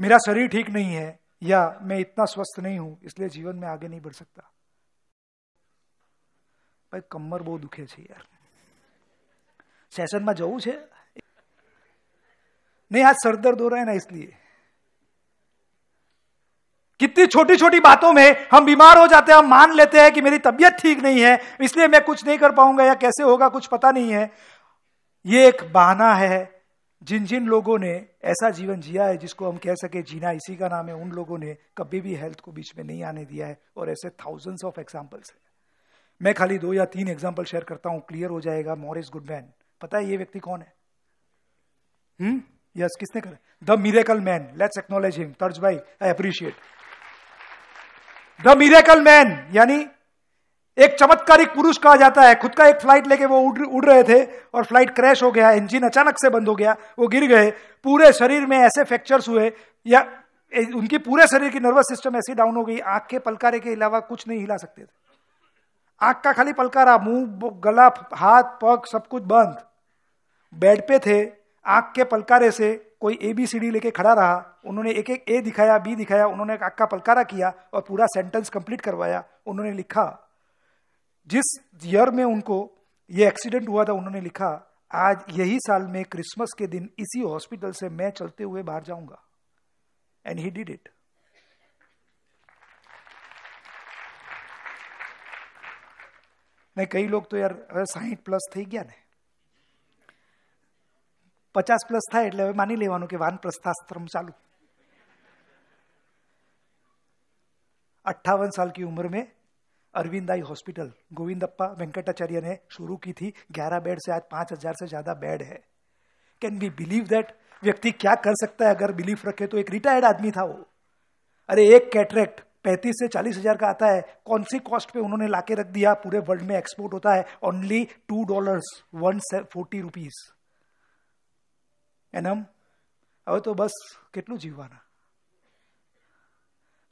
मेरा शरीर ठीक नहीं है या मैं इतना स्वस्थ नहीं हूं इसलिए जीवन में आगे नहीं बढ़ सकता कमर बहुत दुखे દુખે છે યાર સેશનમાં જવું છે नहीं आज सर दर्द हो रहा है ना इसलिए कितनी छोटी छोटी बातों में हम बीमार हो जाते हैं हम मान लेते हैं कि मेरी तबियत ठीक नहीं है इसलिए मैं कुछ नहीं कर पाऊंगा या कैसे होगा कुछ पता नहीं है ये एक बहाना है जिन जिन लोगों ने ऐसा जीवन जिया है जिसको हम कह सके जीना इसी का नाम है उन लोगों ने कभी भी हेल्थ को बीच में नहीं आने दिया है और ऐसे थाउजेंड्स ऑफ एग्जाम्पल्स हैं मैं खाली दो या तीन एग्जाम्पल शेयर करता हूँ क्लियर हो जाएगा मॉरिस गुडमैन पता है ये व्यक्ति कौन है हम्म hmm? यस yes, किसने करा the miracle man let's acknowledge him तर्ज भाई I appreciate the miracle man यानी एक चमत्कारिक पुरुष कहा जाता है खुद का एक फ्लाइट लेके वो उड़ उड़ रहे थे और फ्लाइट क्रैश हो गया इंजन अचानक से बंद हो गया वो गिर गए पूरे शरीर में ऐसे फ्रैक्चर्स हुए या उनकी पूरे शरीर की नर्वस सिस्टम ऐसी डाउन हो गई आंख के पलकारे के अलावा कुछ नहीं हिला सकते थे आंख का खाली पलकारा मुंह गला हाथ पग सब कुछ बंद बेड पे थे आंख के पलकारे से कोई ए बी सी डी लेके खड़ा रहा उन्होंने एक एक ए दिखाया बी दिखाया उन्होंने आंख का पलकारा किया और पूरा सेंटेंस कंप्लीट करवाया उन्होंने लिखा जिस ईयर में उनको ये एक्सीडेंट हुआ था उन्होंने लिखा आज यही साल में क्रिसमस के दिन इसी हॉस्पिटल से मैं चलते हुए बाहर जाऊंगा एंड ही डिड इट नहीं कई लोग तो यार સાહીઠ પ્લસ થઈ ગયા ને पचास प्लस था मान હવે માની લેવાનું કે વાન પ્રસ્થાશ્રમ ચાલુ અઠાवन की उम्र में अरविंद आई हॉस्पिटल गोविंदप्पा वेंकटाचार्य ने शुरू की थी ग्यारह बेड से आज पांच हजार से ज़्यादा बेड है कैन बी बिलीव दैट व्यक्ति क्या कर सकता है अगर बिलीफ रखे तो एक रिटायर्ड आदमी था वो अरे एक कैटरेक्ट पैंतीस से चालीस हजार का आता है कौन सी कॉस्ट पे उन्होंने लाके रख दिया पूरे वर्ल्ड में एक्सपोर्ट होता है ओनली टू डॉलर वन से फोर्टी रुपीज एनम હવે तो बस कितना जीवाना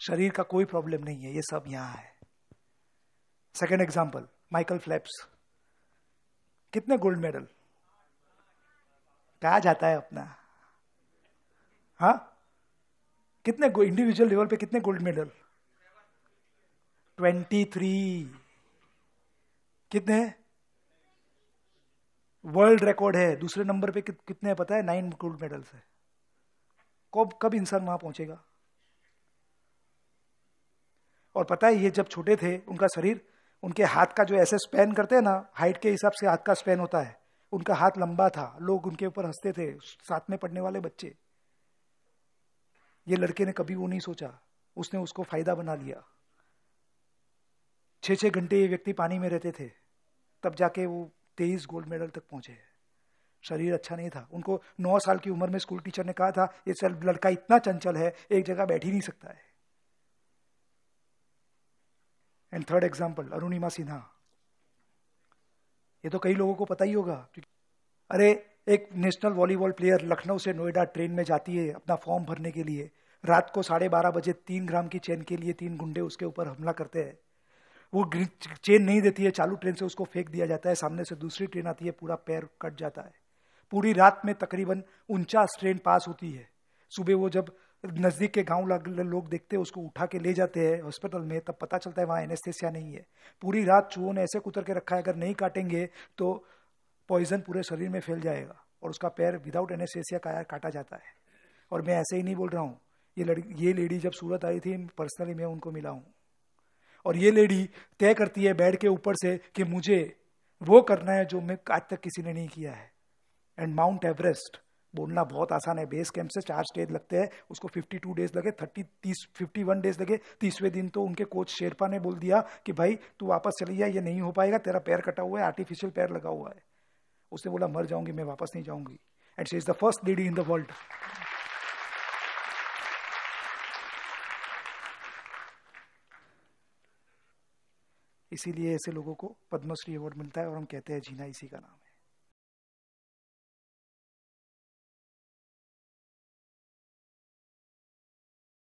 शरीर का कोई प्रॉब्लम नहीं है ये सब यहाँ है सेकेंड एग्जाम्पल माइकल फ्लैप्स कितने गोल्ड मेडल कहा जाता है अपना हाँ कितने इंडिविजुअल लेवल पे कितने गोल्ड मेडल ट्वेंटी थ्री कितने वर्ल्ड रिकॉर्ड है दूसरे नंबर पे कितने कितने पता है नाइन गोल्ड मेडल्स है कब कब इंसान वहां पहुंचेगा और पता है ये जब छोटे थे उनका शरीर उनके हाथ का जो ऐसे स्पैन करते हैं ना हाइट के हिसाब से हाथ का स्पैन होता है उनका हाथ लंबा था लोग उनके ऊपर हंसते थे साथ में पढ़ने वाले बच्चे ये लड़के ने कभी वो नहीं सोचा उसने उसको फायदा बना लिया छः छः घंटे ये व्यक्ति पानी में रहते थे तब जाके वो तेईस गोल्ड मेडल तक पहुंचे शरीर अच्छा नहीं था उनको नौ साल की उम्र में स्कूल टीचर ने कहा था ये सर लड़का इतना चंचल है एक जगह बैठ ही नहीं सकता है and third example Arunima Sinha ये तो कई लोगों को पता ही होगा अरे एक नेशनल वॉलीबॉल प्लेयर लखनऊ से नोएडा ट्रेन में जाती है अपना फॉर्म भरने के लिए रात को साढ़े बारह बजे तीन ग्राम की चेन के लिए तीन गुंडे उसके ऊपर हमला करते हैं वो चेन नहीं देती है चालू ट्रेन से उसको फेंक दिया जाता है सामने से दूसरी ट्रेन आती है पूरा पैर कट जाता है पूरी रात में तकरीबन उनचास ट्रेन पास होती है सुबह वो जब नज़दीक के गांव लोग देखते हैं उसको उठा के ले जाते हैं हॉस्पिटल में तब पता चलता है वहाँ एनेस्थेसिया नहीं है पूरी रात चूहों ने ऐसे कुतर के रखा है अगर नहीं काटेंगे तो पॉइजन पूरे शरीर में फैल जाएगा और उसका पैर विदाउट एनेस्थेसिया का काटा जाता है और मैं ऐसे ही नहीं बोल रहा हूँ ये लड़की ये लेडी जब सूरत आई थी पर्सनली मैं उनको मिला हूँ और ये लेडी तय करती है बेड के ऊपर से कि मुझे वो करना है जो मैं आज तक किसी ने नहीं किया है एंड माउंट एवरेस्ट बोलना बहुत आसान है बेस कैंप से चार स्टेज लगते हैं उसको 52 डेज लगे 30 तीस फिफ्टी डेज लगे तीसवें दिन तो उनके कोच शेरपा ने बोल दिया कि भाई तू वापस चली जाए ये नहीं हो पाएगा तेरा पैर कटा हुआ है आर्टिफिशियल पैर लगा हुआ है उसने बोला मर जाऊंगी मैं वापस नहीं जाऊंगी and she is the first lady in the world इसीलिए ऐसे लोगों को पद्मश्री अवार्ड मिलता है और हम कहते हैं जीना इसी का नाम